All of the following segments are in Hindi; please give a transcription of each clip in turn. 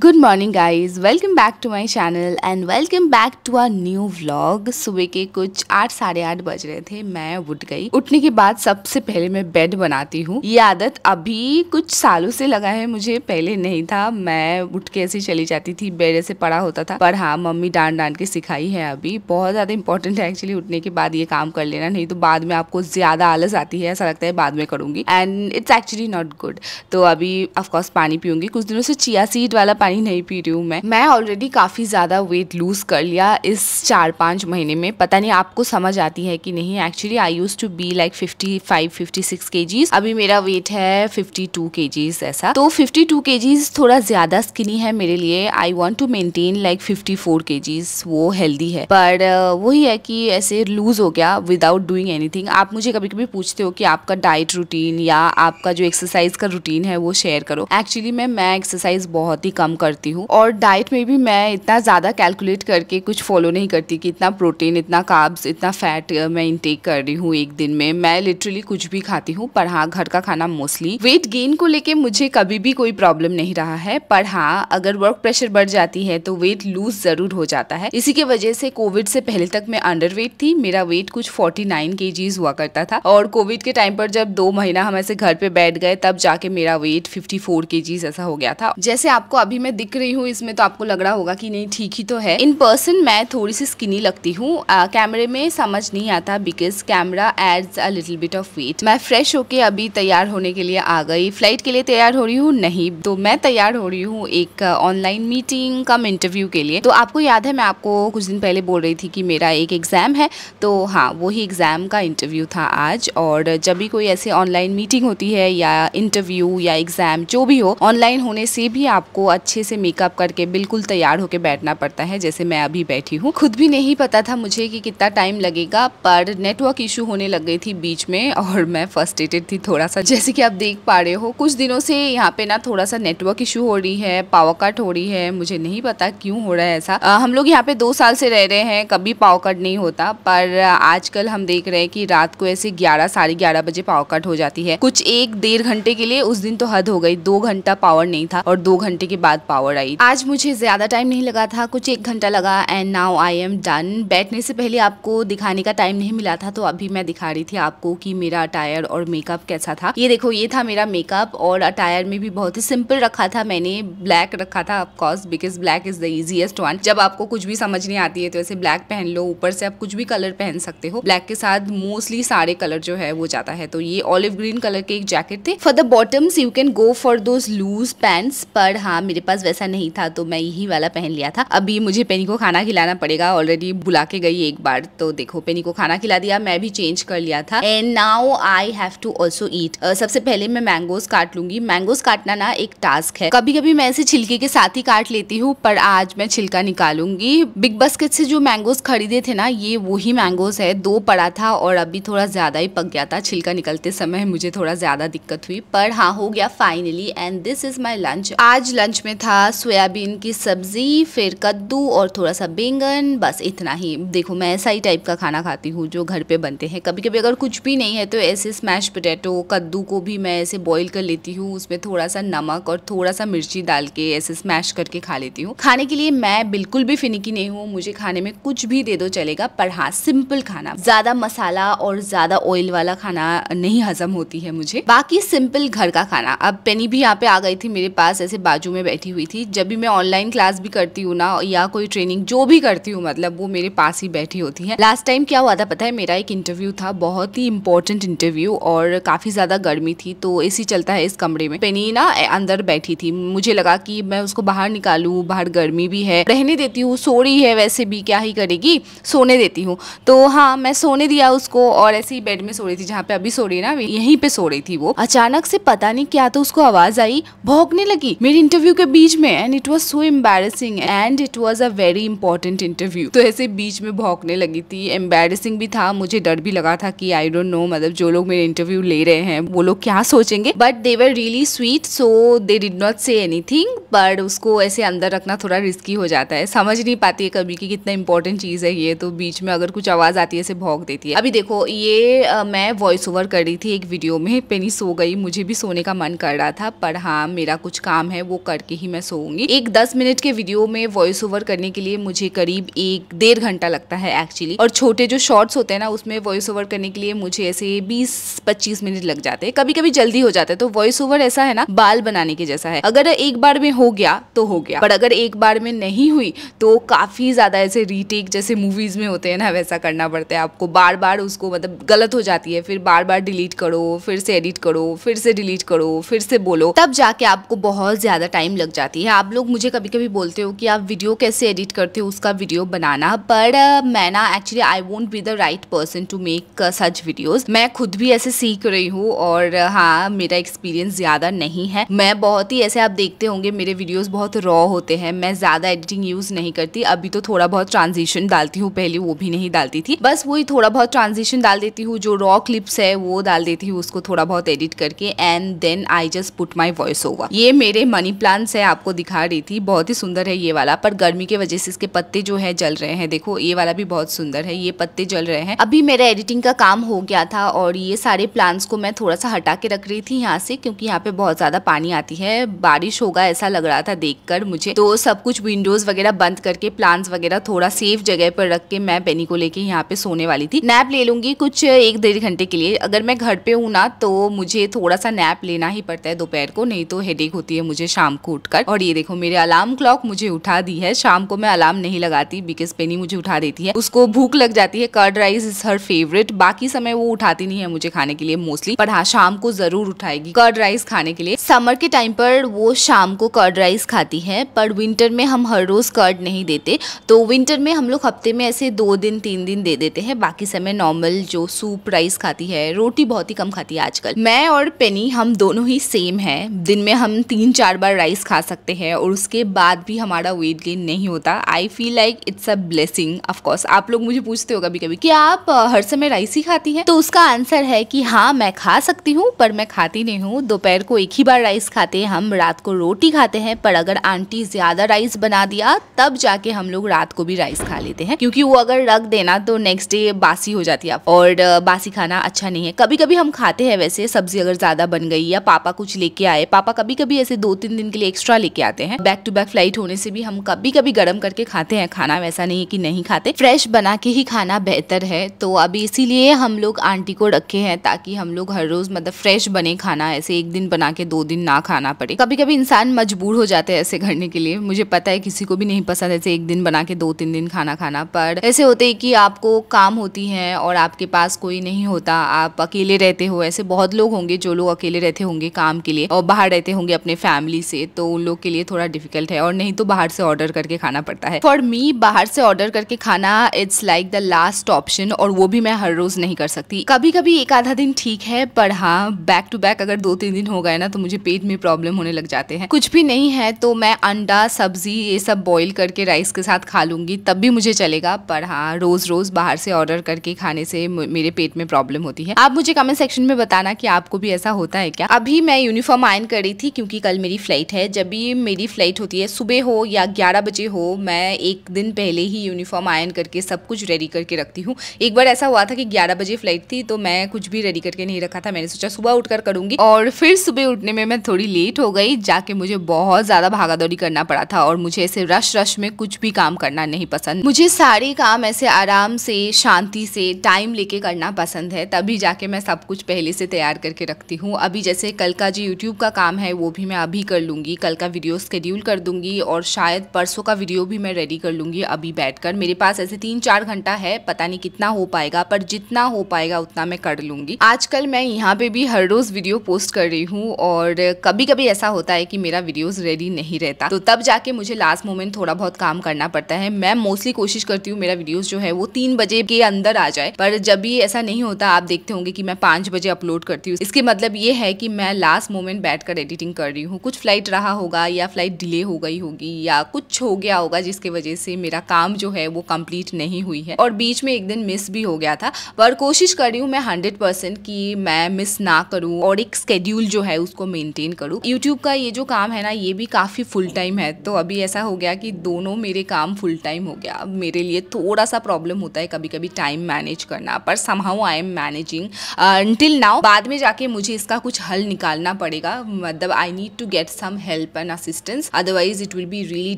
good morning guys welcome back to my channel and welcome back to our new vlog सुबह के कुछ आठ साढ़े आठ बज रहे थे मैं उठ गई उठने के बाद सबसे पहले मैं बेड बनाती हूँ ये आदत अभी कुछ सालों से लगा है मुझे पहले नहीं था मैं उठ के ऐसे चली जाती थी बेड ऐसे पड़ा होता था पर हाँ मम्मी डांड डांड के सिखाई है अभी बहुत ज़्यादा इंपॉर्टेंट है एक्चुअली उठने के बाद ये काम कर लेना नहीं तो बाद में आपको ज़्यादा आलस आती है ऐसा लगता है बाद में करूंगी and it's actually not good तो अभी ऑफकोर्स पानी पीऊंगी कुछ दिनों से चिया सीड वाला पानी नहीं पी रही हूँ मैं मैं ऑलरेडी काफ़ी ज़्यादा वेट लूज़ कर लिया इस चार पांच महीने में पता नहीं आपको समझ आती है कि नहीं actually I used to be like fifty five fifty six kgs अभी मेरा वेट है फिफ्टी टू के जीज ऐसा तो फिफ्टी टू के जीज थोड़ा ज़्यादा स्किनी है मेरे लिए I want to maintain like fifty four kgs वो हेल्दी है पर वही है कि ऐसे लूज़ हो गया विदाउट डूइंग एनीथिंग आप मुझे कभी कभी पूछते हो कि आपका डाइट रूटीन या आपका जो एक्सरसाइज का रूटीन है वो शेयर करो एक्चुअली मैं मैं एक्सरसाइज बहुत ही कम करती हूँ और डाइट में भी मैं इतना ज़्यादा कैलकुलेट करके कुछ फॉलो नहीं करती कि इतना प्रोटीन इतना काब्स इतना फैट मैं इंटेक कर रही हूँ एक दिन में मैं लिटरली कुछ भी खाती हूँ पर हाँ घर का खाना मोस्टली वेट गेन को लेके मुझे कभी भी कोई प्रॉब्लम नहीं रहा है पर हाँ अगर वर्क प्रेशर बढ़ जाती है तो वेट लूज जरूर हो जाता है इसी के वजह से कोविड से पहले तक मैं अंडर वेट थी मेरा वेट कुछ फोर्टी नाइन के जीज हुआ करता था और कोविड के टाइम पर जब दो महीना हम ऐसे घर पे बैठ गए तब जाके मेरा वेट फिफ्टी फोर के ऐसा हो गया था जैसे आपको अभी मैं दिख रही हूँ इसमें तो आपको लग रहा होगा कि नहीं ठीक ही तो है इन पर्सन मैं थोड़ी सी स्किनी लगती हूँ कैमरे में समझ नहीं आता because camera adds a little bit of weight मैं फ्रेश होके अभी तैयार होने के लिए आ गई फ्लाइट के लिए तैयार हो रही हूँ नहीं तो मैं तैयार हो रही हूँ एक ऑनलाइन मीटिंग कम इंटरव्यू के लिए तो आपको याद है मैं आपको कुछ दिन पहले बोल रही थी कि मेरा एक एग्ज़ाम है तो हाँ वही एग्ज़ाम का इंटरव्यू था आज और जब भी कोई ऐसी ऑनलाइन मीटिंग होती है या इंटरव्यू या एग्ज़ाम जो भी हो ऑनलाइन होने से भी आपको अच्छे अच्छे से मेकअप करके बिल्कुल तैयार होकर बैठना पड़ता है जैसे मैं अभी बैठी हूँ खुद भी नहीं पता था मुझे कि कितना टाइम लगेगा पर नेटवर्क इशू होने लग गई थी बीच में और मैं फर्स्टेटेड थी थोड़ा सा जैसे कि आप देख पा रहे हो कुछ दिनों से यहाँ पे ना थोड़ा सा नेटवर्क इशू हो रही है पावर कट हो रही है मुझे नहीं पता क्यों हो रहा है ऐसा आ, हम लोग यहाँ पे दो साल से रह रहे हैं कभी पावर कट नहीं होता पर आजकल हम देख रहे हैं कि रात को ऐसे ग्यारह साढ़े ग्यारह बजे पावर कट हो जाती है कुछ एक डेढ़ घंटे के लिए उस दिन तो हद हो गई दो घंटा पावर नहीं था और दो घंटे के बाद पावर आई आज मुझे ज़्यादा टाइम नहीं लगा था कुछ एक घंटा लगा and now I am done बैठने से पहले आपको दिखाने का टाइम नहीं मिला था तो अभी मैं दिखा रही थी आपको कि मेरा अटायर और मेकअप कैसा था ये देखो ये था मेरा मेकअप और अटायर में भी बहुत ही सिंपल रखा था मैंने ब्लैक रखा था of course because black is the easiest one जब आपको कुछ भी समझ नहीं आती है तो ऐसे ब्लैक पहन लो ऊपर से आप कुछ भी कलर पहन सकते हो ब्लैक के साथ मोस्टली सारे कलर जो है वो जाता है तो ये ऑलिव ग्रीन कलर के एक जैकेट थे for the bottoms you can go for those loose pants पर हाँ मेरे पास पास वैसा नहीं था तो मैं यही वाला पहन लिया था अभी मुझे पेनी को खाना खिलाना पड़ेगा ऑलरेडी बुला के गई एक बार तो देखो पेनी को खाना खिला दिया मैं भी चेंज कर लिया था and now I have to also eat सबसे पहले मैं मैंगोज काट लूंगी मैंगोज काटना ना एक टास्क है कभी कभी मैं ऐसे छिलके के साथ ही काट लेती हूँ पर आज मैं छिलका निकालूंगी बिग बास्केट से जो मैंगोज खरीदे थे ना ये वही मैंगोज है दो पड़ा था और अभी थोड़ा ज्यादा ही पक गया था छिलका निकलते समय मुझे थोड़ा ज्यादा दिक्कत हुई पर हाँ हो गया finally and this is my lunch आज लंच में था था सोयाबीन की सब्ज़ी फिर कद्दू और थोड़ा सा बैंगन बस इतना ही देखो मैं ऐसा ही टाइप का खाना खाती हूँ जो घर पे बनते हैं कभी कभी अगर कुछ भी नहीं है तो ऐसे स्मैश पोटैटो कद्दू को भी मैं ऐसे बॉईल कर लेती हूँ उसमें थोड़ा सा नमक और थोड़ा सा मिर्ची डाल के ऐसे स्मैश करके खा लेती हूँ खाने के लिए मैं बिल्कुल भी फिनिकी नहीं हूँ मुझे खाने में कुछ भी दे दो चलेगा पर हाँ सिंपल खाना ज़्यादा मसाला और ज़्यादा ऑयल वाला खाना नहीं हजम होती है मुझे बाकी सिंपल घर का खाना अब पेनी भी यहाँ पे आ गई थी मेरे पास ऐसे बाजू में बैठी हुई थी जब भी मैं ऑनलाइन क्लास भी करती हूँ ना या कोई ट्रेनिंग जो भी करती हूँ मतलब वो मेरे पास ही बैठी होती है लास्ट टाइम क्या हुआ था पता है मेरा एक इंटरव्यू था बहुत ही इंपॉर्टेंट इंटरव्यू और काफ़ी ज़्यादा गर्मी थी तो ए चलता है इस कमरे में पेनी ना अंदर बैठी थी मुझे लगा की मैं उसको बाहर निकालू बाहर गर्मी भी है रहने देती हूँ सो रही है वैसे भी क्या ही करेगी सोने देती हूँ तो हाँ मैं सोने दिया उसको और ऐसे ही बेड में सो रही थी जहाँ पे अभी सो रही ना यहीं पे सो रही थी वो अचानक से पता नहीं क्या तो उसको आवाज़ आई भौंकने लगी मेरे इंटरव्यू के बीच में and it was so embarrassing and it was a very important interview तो ऐसे बीच में भौंकने लगी थी एम्बेरसिंग भी था मुझे डर भी लगा था कि आई डोंट नो मतलब जो लोग मेरे इंटरव्यू ले रहे हैं वो लोग क्या सोचेंगे but they were really sweet so they did not say anything but उसको ऐसे अंदर रखना थोड़ा रिस्की हो जाता है समझ नहीं पाती है कभी कि कितना इंपॉर्टेंट चीज़ है ये तो बीच में अगर कुछ आवाज़ आती है ऐसे भौंक देती है अभी देखो ये आ, मैं वॉइस ओवर कर रही थी एक वीडियो में पेनी सो गई मुझे भी सोने का मन कर रहा था पर हाँ मेरा कुछ काम है वो करके ही ही मैं सोऊंगी एक दस मिनट के वीडियो में वॉइस ओवर करने के लिए मुझे करीब एक डेढ़ घंटा लगता है एक्चुअली और छोटे जो शॉर्ट्स होते हैं ना उसमें वॉइस ओवर करने के लिए मुझे ऐसे बीस पच्चीस मिनट लग जाते हैं कभी कभी जल्दी हो जाता है तो वॉइस ओवर ऐसा है ना बाल बनाने के जैसा है अगर एक बार में हो गया तो हो गया पर अगर एक बार में नहीं हुई तो काफी ज्यादा ऐसे रीटेक जैसे मूवीज में होते हैं ना वैसा करना पड़ता है आपको बार बार उसको मतलब गलत हो जाती है फिर बार बार डिलीट करो फिर से एडिट करो फिर से डिलीट करो फिर से बोलो तब जाके आपको बहुत ज्यादा टाइम लग जाती है आप लोग मुझे कभी कभी बोलते हो कि आप वीडियो कैसे एडिट करते हो उसका वीडियो बनाना बट मैं ना actually I won't be the right person to make such videos मैं खुद भी ऐसे सीख रही हूँ और हाँ मेरा एक्सपीरियंस ज़्यादा नहीं है मैं बहुत ही ऐसे आप देखते होंगे मेरे वीडियोज़ बहुत रॉ होते हैं मैं ज़्यादा एडिटिंग यूज़ नहीं करती अभी तो थोड़ा बहुत ट्रांजिशन डालती हूँ पहले वो भी नहीं डालती थी बस वही थोड़ा बहुत ट्रांजिशन डाल देती हूँ जो रॉ क्लिप्स है वो डाल देती हूँ उसको थोड़ा बहुत एडिट करके and then I just put my voice over ये मेरे मनी प्लान्स है आपको दिखा रही थी बहुत ही सुंदर है ये वाला पर गर्मी की वजह से इसके पत्ते जो है जल रहे हैं देखो ये वाला भी बहुत सुंदर है ये पत्ते जल रहे हैं अभी मेरा एडिटिंग का काम हो गया था और ये सारे प्लांट्स को मैं थोड़ा सा हटा के रख रही थी यहाँ से क्योंकि यहाँ पे बहुत ज्यादा पानी आती है बारिश होगा ऐसा लग रहा था देख मुझे तो सब कुछ विंडोज वगैरह बंद करके प्लांट्स वगैरह थोड़ा सेफ जगह पर रख के मैं पेनी को लेके यहाँ पे सोने वाली थी नैप ले लूंगी कुछ एक डेढ़ घंटे के लिए अगर मैं घर पे हूँ ना तो मुझे थोड़ा सा नैप लेना ही पड़ता है दोपहर को नहीं तो हेडेक होती है मुझे शाम को उठकर कर और ये देखो मेरे अलार्म क्लॉक मुझे उठा दी है शाम को मैं अलार्म नहीं लगाती बिकॉज पेनी मुझे उठा देती है उसको भूख लग जाती है curd rice is her favourite बाकी समय वो उठाती नहीं है मुझे खाने के लिए मोस्टली पर हाँ शाम को जरूर उठाएगी कर्ड राइस खाने के लिए समर के टाइम पर वो शाम को कर्ड राइस खाती है पर विंटर में हम हर रोज कर्ड नहीं देते तो विंटर में हम लोग हफ्ते में ऐसे दो दिन तीन दिन दे देते हैं बाकी समय नॉर्मल जो सूप राइस खाती है रोटी बहुत ही कम खाती है आजकल मैं और पेनी हम दोनों ही सेम है दिन में हम तीन चार बार राइस खा सकते हैं और उसके बाद भी हमारा वेट गेन नहीं होता I feel like it's a blessing of course आप लोग मुझे पूछते हो कभी कभी कि आप हर समय राइस ही खाती हैं तो उसका आंसर है कि हाँ मैं खा सकती हूँ पर मैं खाती नहीं हूँ दोपहर को एक ही बार राइस खाते हैं हम रात को रोटी खाते हैं पर अगर आंटी ज़्यादा राइस बना दिया तब जाके हम लोग रात को भी राइस खा लेते हैं क्योंकि वो अगर रख देना तो नेक्स्ट डे बासी हो जाती है और बासी खाना अच्छा नहीं है कभी कभी हम खाते हैं वैसे सब्जी अगर ज़्यादा बन गई या पापा कुछ लेके आए पापा कभी कभी ऐसे दो तीन दिन के लिए एक्स्ट्रा एक्स्ट्रा लेके आते हैं बैक टू बैक फ्लाइट होने से भी हम कभी कभी गर्म करके खाते हैं खाना वैसा नहीं है कि नहीं खाते फ्रेश बना के ही खाना बेहतर है तो अभी इसीलिए हम लोग आंटी को रखे हैं ताकि हम लोग हर रोज मतलब फ्रेश बने खाना ऐसे एक दिन बना के दो दिन ना खाना पड़े कभी कभी इंसान मजबूर हो जाते हैं ऐसे करने के लिए मुझे पता है किसी को भी नहीं पसंद ऐसे एक दिन बना के दो तीन दिन खाना खाना पर ऐसे होते है कि आपको काम होती है और आपके पास कोई नहीं होता आप अकेले रहते हो ऐसे बहुत लोग होंगे जो लोग अकेले रहते होंगे काम के लिए और बाहर रहते होंगे अपने फैमिली से तो उन लोग के लिए थोड़ा डिफिकल्ट है और नहीं तो बाहर से ऑर्डर करके खाना पड़ता है फॉर मी बाहर से ऑर्डर करके खाना it's like the last option और वो भी मैं हर रोज नहीं कर सकती कभी कभी एक आधा दिन ठीक है पर हाँ बैक टू बैक अगर दो तीन दिन हो गए ना तो मुझे पेट में प्रॉब्लम होने लग जाते हैं कुछ भी नहीं है तो मैं अंडा सब्जी ये सब बॉईल करके राइस के साथ खा लूंगी तब भी मुझे चलेगा पर हाँ रोज रोज बाहर से ऑर्डर करके खाने से मेरे पेट में प्रॉब्लम होती है आप मुझे कमेंट सेक्शन में बताना कि आपको भी ऐसा होता है क्या अभी मैं यूनिफॉर्म आयन कर रही थी क्योंकि कल मेरी फ्लाइट है जब जब भी मेरी फ़्लाइट होती है सुबह हो या ग्यारह बजे हो मैं एक दिन पहले ही यूनिफॉर्म आयन करके सब कुछ रेडी करके रखती हूँ एक बार ऐसा हुआ था कि ग्यारह बजे फ़्लाइट थी तो मैं कुछ भी रेडी करके नहीं रखा था मैंने सोचा सुबह उठकर करूँगी और फिर सुबह उठने में मैं थोड़ी लेट हो गई जाके मुझे बहुत ज़्यादा भागादौड़ी करना पड़ा था और मुझे ऐसे रश रश में कुछ भी काम करना नहीं पसंद मुझे सारे काम ऐसे आराम से शांति से टाइम लेके करना पसंद है तभी जाके मैं सब कुछ पहले से तैयार करके रखती हूँ अभी जैसे कल का जो यूट्यूब का काम है वो भी मैं अभी कर लूँगी कल का वीडियो स्कड्यूल कर दूंगी और शायद परसों का वीडियो भी मैं रेडी कर लूंगी अभी बैठकर मेरे पास ऐसे तीन चार घंटा है पता नहीं कितना हो पाएगा पर जितना हो पाएगा उतना मैं कर लूंगी आजकल मैं यहाँ पे भी हर रोज़ वीडियो पोस्ट कर रही हूँ और कभी कभी ऐसा होता है कि मेरा वीडियोज़ रेडी नहीं रहता तो तब जाके मुझे लास्ट मोमेंट थोड़ा बहुत काम करना पड़ता है मैं मोस्टली कोशिश करती हूँ मेरा वीडियोज़ जो है वो तीन बजे के अंदर आ जाए पर जब भी ऐसा नहीं होता आप देखते होंगे कि मैं पांच बजे अपलोड करती हूँ इसके मतलब ये है कि मैं लास्ट मोमेंट बैठ एडिटिंग कर रही हूँ कुछ फ्लाइट रहा हो होगा या फ़्लाइट डिले हो गई होगी या कुछ हो गया होगा जिसके वजह से मेरा काम जो है वो कंप्लीट नहीं हुई है और बीच में एक दिन मिस भी हो गया था पर कोशिश कर रही हूँ मैं हंड्रेड परसेंट कि मैं मिस ना करूँ और एक स्केड्यूल जो है उसको मेनटेन करूँ यूट्यूब का ये जो काम है ना ये भी काफ़ी फुल टाइम है तो अभी ऐसा हो गया कि दोनों मेरे काम फुल टाइम हो गया मेरे लिए थोड़ा सा प्रॉब्लम होता है कभी कभी टाइम मैनेज करना पर somehow I am managing till now बाद में जाके मुझे इसका कुछ हल निकालना पड़ेगा मतलब I need to get some help an assistance otherwise it will be really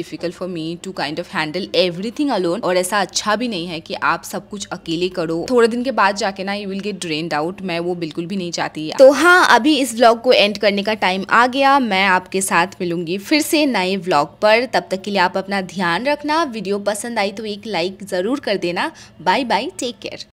difficult for me to kind of handle everything alone और ऐसा अच्छा भी नहीं है कि आप सब कुछ अकेले करो थोड़े दिन के बाद जाके ना you will get drain out मैं वो बिल्कुल भी नहीं चाहती तो हाँ अभी इस ब्लॉग को एंड करने का टाइम आ गया मैं आपके साथ मिलूंगी फिर से नए ब्लॉग पर तब तक के लिए आप अपना ध्यान रखना वीडियो पसंद आई तो एक लाइक ज़रूर कर देना बाय बाय टेक केयर